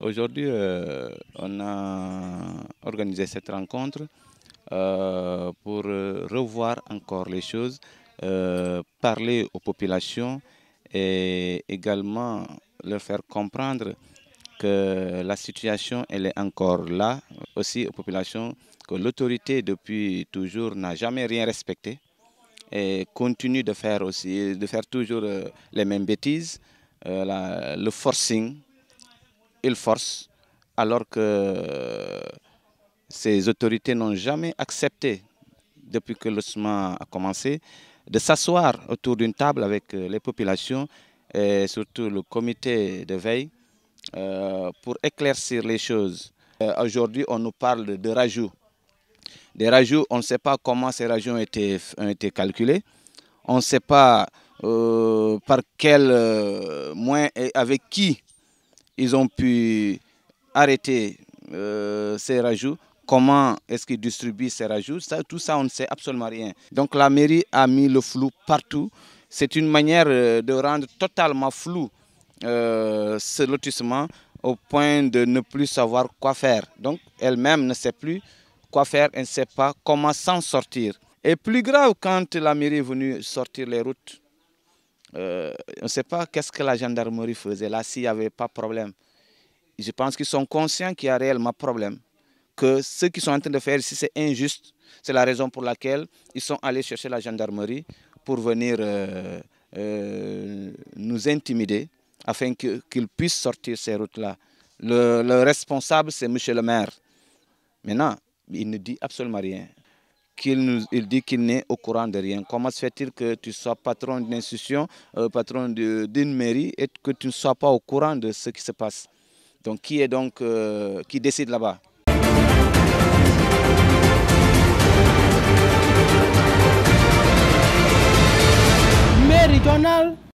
Aujourd'hui, euh, on a organisé cette rencontre euh, pour euh, revoir encore les choses, parler aux populations et également leur faire comprendre que la situation elle est encore là, aussi aux populations, que l'autorité depuis toujours n'a jamais rien respecté et continue de faire aussi, de faire toujours les mêmes bêtises, le forcing, il force, alors que euh, ces autorités n'ont jamais accepté, depuis que l'ossement a commencé, de s'asseoir autour d'une table avec euh, les populations et surtout le comité de veille euh, pour éclaircir les choses. Aujourd'hui, on nous parle de rajouts. Des rajouts, on ne sait pas comment ces rajouts ont été, calculés. On ne sait pas par quel moyen et avec qui ils ont pu arrêter euh, ces rajouts. Comment est-ce qu'ils distribuent ces rajouts ça, Tout ça, on ne sait absolument rien. Donc la mairie a mis le flou partout. C'est une manière euh, de rendre totalement flou euh, ce lotissement au point de ne plus savoir quoi faire. Donc elle-même ne sait plus quoi faire, elle ne sait pas comment s'en sortir. Et plus grave, quand la mairie est venue sortir les routes euh, on ne sait pas qu'est-ce que la gendarmerie faisait là s'il n'y avait pas de problème. Je pense qu'ils sont conscients qu'il y a réellement problème, que ce qu'ils sont en train de faire ici, c'est injuste. C'est la raison pour laquelle ils sont allés chercher la gendarmerie pour venir euh, euh, nous intimider afin qu'ils puissent sortir ces routes-là. Le, le responsable, c'est M. le maire. Maintenant, il ne dit absolument rien qu'il nous, il dit qu'il n'est au courant de rien. Comment se fait-il que tu sois patron d'une institution, euh, patron d'une mairie et que tu ne sois pas au courant de ce qui se passe Donc qui est donc euh, qui décide là-bas Donald